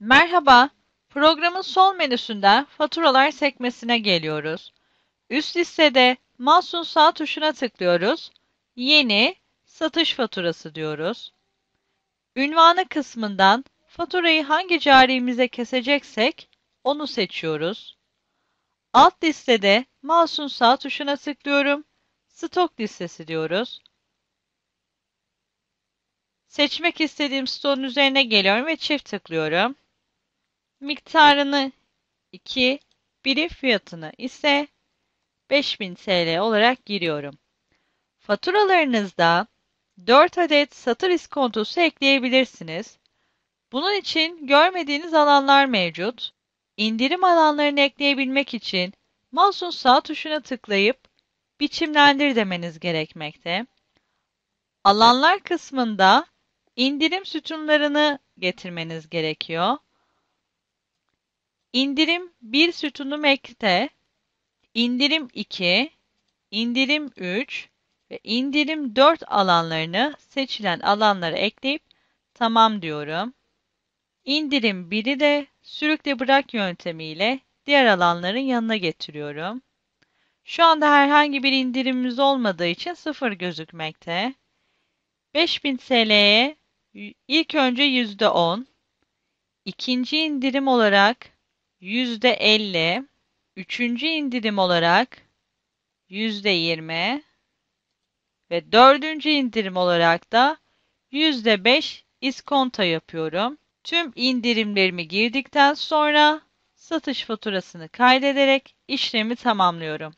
Merhaba, programın sol menüsünde faturalar sekmesine geliyoruz. Üst listede mouse'un sağ tuşuna tıklıyoruz. Yeni, satış faturası diyoruz. Ünvanı kısmından faturayı hangi carimize keseceksek onu seçiyoruz. Alt listede mouse'un sağ tuşuna tıklıyorum. Stok listesi diyoruz. Seçmek istediğim stoğun üzerine geliyorum ve çift tıklıyorum miktarını 2, biri fiyatını ise 5000 TL olarak giriyorum. Faturalarınızda 4 adet satır iskontosu ekleyebilirsiniz. Bunun için görmediğiniz alanlar mevcut. İndirim alanlarını ekleyebilmek için mouse'un sağ tuşuna tıklayıp biçimlendir demeniz gerekmekte. Alanlar kısmında indirim sütunlarını getirmeniz gerekiyor. İndirim 1 sütunu mekte, indirim 2, indirim 3 ve indirim 4 alanlarını seçilen alanlara ekleyip tamam diyorum. İndirim 1'i de sürükle bırak yöntemiyle diğer alanların yanına getiriyorum. Şu anda herhangi bir indirimimiz olmadığı için sıfır gözükmekte. 5000 TL'ye ilk önce %10, ikinci indirim olarak %50, üçüncü indirim olarak %20 ve dördüncü indirim olarak da %5 iskonto yapıyorum. Tüm indirimlerimi girdikten sonra satış faturasını kaydederek işlemi tamamlıyorum.